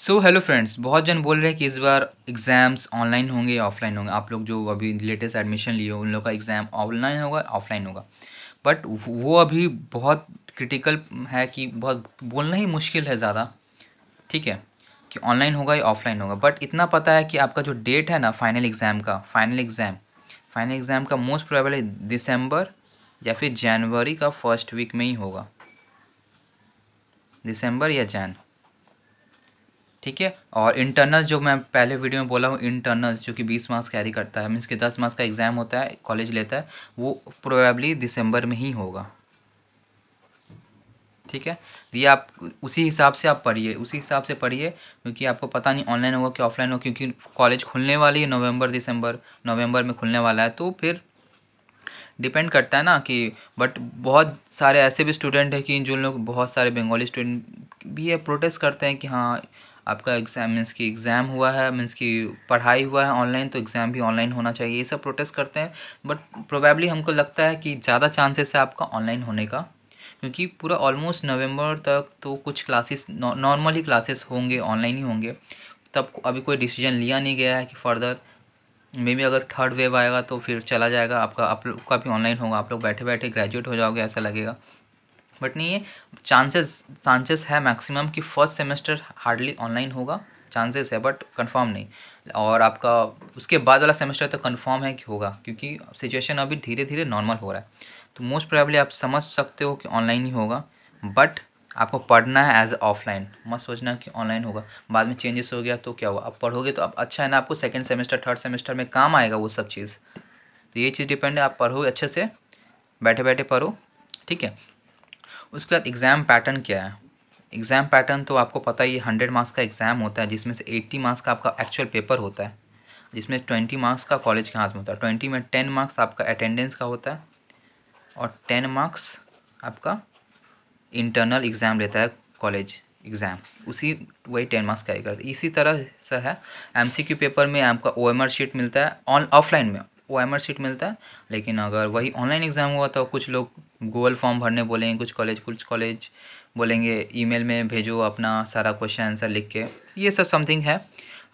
so hello friends बहुत जन बोल रहे हैं कि इस बार एग्ज़ाम्स ऑनलाइन होंगे या ऑफलाइन होंगे आप लोग जो अभी लेटेस्ट एडमिशन लिए हो उन लोग का एग्ज़ाम ऑनलाइन होगा ऑफलाइन होगा बट वो अभी बहुत क्रिटिकल है कि बहुत बोलना ही मुश्किल है ज़्यादा ठीक है कि ऑनलाइन होगा या ऑफलाइन होगा बट इतना पता है कि आपका जो डेट है ना फाइनल एग्ज़ाम का फाइनल एग्ज़ाम फाइनल एग्ज़ाम का मोस्ट प्रोबेबल दिसंबर या फिर जनवरी का फर्स्ट वीक में ही होगा दिसंबर या जैन ठीक है और इंटरनल जो मैं पहले वीडियो में बोला हूँ इंटरनल्स जो कि बीस मार्क्स कैरी करता है मीन्स कि दस मार्क्स का एग्ज़ाम होता है कॉलेज लेता है वो प्रोबेबली दिसंबर में ही होगा ठीक है ये आप उसी हिसाब से आप पढ़िए उसी हिसाब से पढ़िए क्योंकि आपको पता नहीं ऑनलाइन होगा कि ऑफलाइन होगा क्योंकि कॉलेज खुलने वाली है नवंबर दिसंबर नवंबर में खुलने वाला है तो फिर डिपेंड करता है ना कि बट बहुत सारे ऐसे भी स्टूडेंट हैं कि जो लोग बहुत सारे बंगाली स्टूडेंट भी ये प्रोटेस्ट करते हैं कि हाँ आपका एग्ज़ाम मीन्स की एग्ज़ाम हुआ है मीन्स की पढ़ाई हुआ है ऑनलाइन तो एग्ज़ाम भी ऑनलाइन होना चाहिए ये सब प्रोटेस्ट करते हैं बट प्रोबेबली हमको लगता है कि ज़्यादा चांसेस है आपका ऑनलाइन होने का क्योंकि पूरा ऑलमोस्ट नवंबर तक तो कुछ क्लासेस नॉर्मल ही क्लासेस होंगे ऑनलाइन ही होंगे तब अभी कोई डिसीजन लिया नहीं गया है कि फर्दर मे बी अगर थर्ड वेव आएगा तो फिर चला जाएगा आपका आप लोग का भी ऑनलाइन होगा आप लोग बैठे बैठे ग्रेजुएट हो जाओगे ऐसा लगेगा बट नहीं है चांसेस चांसेस है मैक्सिमम कि फर्स्ट सेमेस्टर हार्डली ऑनलाइन होगा चांसेस है बट कंफर्म नहीं और आपका उसके बाद वाला सेमेस्टर तो कंफर्म है कि होगा क्योंकि सिचुएशन अभी धीरे धीरे नॉर्मल हो रहा है तो मोस्ट प्रोबेबली आप समझ सकते हो कि ऑनलाइन ही होगा बट आपको पढ़ना है एज ऑफलाइन मत सोचना कि ऑनलाइन होगा बाद में चेंजेस हो गया तो क्या हुआ आप पढ़ोगे तो आप अच्छा है ना आपको सेकेंड सेमेस्टर थर्ड सेमेस्टर में काम आएगा वो सब चीज़ तो ये चीज़ डिपेंड है आप पढ़ोगे अच्छे से बैठे बैठे पढ़ो ठीक है उसके बाद एग्ज़ाम पैटर्न क्या है एग्ज़ाम पैटर्न तो आपको पता ही हंड्रेड मार्क्स का एग्ज़ाम होता है जिसमें से एट्टी मार्क्स का आपका एक्चुअल पेपर होता है जिसमें ट्वेंटी मार्क्स का कॉलेज के हाथ में होता है ट्वेंटी में टेन मार्क्स आपका अटेंडेंस का होता है और टेन मार्क्स आपका इंटरनल एग्ज़ाम लेता है कॉलेज एग्ज़ाम उसी वही टेन मार्क्स का इसी तरह से है एम पेपर में आपका ओ शीट मिलता है ऑन ऑफलाइन में ओ एम आर सीट मिलता है लेकिन अगर वही ऑनलाइन एग्ज़ाम हुआ तो कुछ लोग गूगल फॉर्म भरने बोलेंगे कुछ कॉलेज कुछ कॉलेज बोलेंगे ईमेल में भेजो अपना सारा क्वेश्चन आंसर लिख के ये सब समथिंग है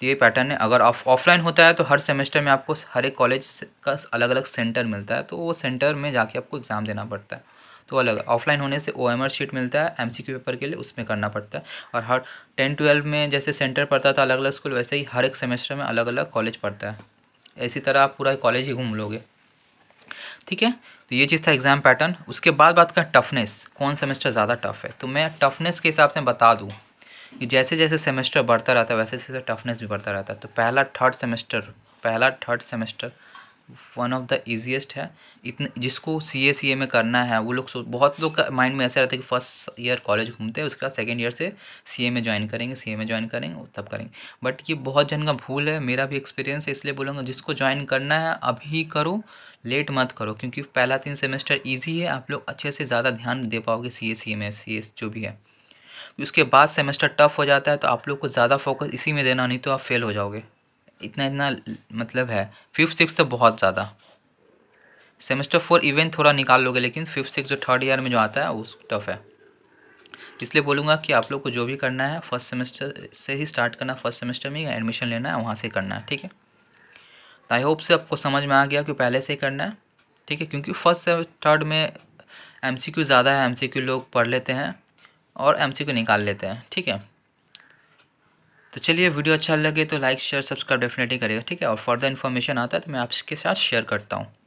तो ये पैटर्न है अगर ऑफ ऑफलाइन होता है तो हर सेमेस्टर में आपको हर एक कॉलेज का अलग अलग सेंटर मिलता है तो वो सेंटर में जाके आपको एग्ज़ाम देना पड़ता है तो अलग ऑफलाइन होने से ओ एम आर शीट मिलता है एम सी क्यू पेपर के लिए उसमें करना पड़ता है और हर टेन ट्वेल्व में जैसे सेंटर पड़ता था अलग अलग स्कूल वैसे ही हर एक सेमेस्टर में अलग अलग कॉलेज पड़ता है इसी तरह आप पूरा कॉलेज ही घूम लोगे ठीक है तो ये चीज़ था एग्ज़ाम पैटर्न उसके बाद बात करें टफनेस कौन सेमेस्टर ज़्यादा टफ है तो मैं टफनेस के हिसाब से बता दूँ कि जैसे जैसे सेमेस्टर बढ़ता रहता है वैसे जैसे टफनेस भी बढ़ता रहता है तो पहला थर्ड सेमेस्टर पहला third semester one of the easiest है इतने जिसको सी ए सी ए में करना है वो लोग बहुत लोग का माइंड में ऐसा रहता है कि फर्स्ट ईयर कॉलेज घूमते हैं उसका सेकेंड ईयर से सी ए में ज्वाइन करेंगे सी ए में ज्वाइन करेंगे तब करेंगे बट ये बहुत जन का भूल है मेरा भी एक्सपीरियंस है इसलिए बोलूँगा जिसको ज्वाइन करना है अभी करो लेट मत करो क्योंकि पहला तीन सेमेस्टर ईजी है आप लोग अच्छे से ज़्यादा ध्यान दे पाओगे सी ए सी ए में सी ए जो भी है उसके बाद सेमेस्टर टफ हो जाता है तो आप लोग को ज़्यादा फोकस इसी में देना नहीं तो आप फेल हो जाओगे इतना इतना मतलब है फिफ्थ सिक्स तो बहुत ज़्यादा सेमेस्टर फोर इवेंट थोड़ा निकाल लोगे लेकिन फिफ्थ सिक्स जो थर्ड ईयर में जो आता है वो टफ है इसलिए बोलूँगा कि आप लोग को जो भी करना है फर्स्ट सेमेस्टर से ही स्टार्ट करना फर्स्ट सेमेस्टर में एडमिशन लेना है वहाँ से करना है ठीक है तो आई होप से आपको समझ में आ गया कि पहले से करना है ठीक है क्योंकि फर्स्ट से थर्ड में एम सी क्यू ज़्यादा है एम सी क्यू लोग पढ़ लेते हैं और एम सी निकाल लेते हैं ठीक है तो चलिए वीडियो अच्छा लगे तो लाइक शेयर सब्सक्राइब डेफिनेटली करेगा ठीक है और फर्दर इन्फॉर्मेशन आता है तो मैं आपके साथ शेयर करता हूँ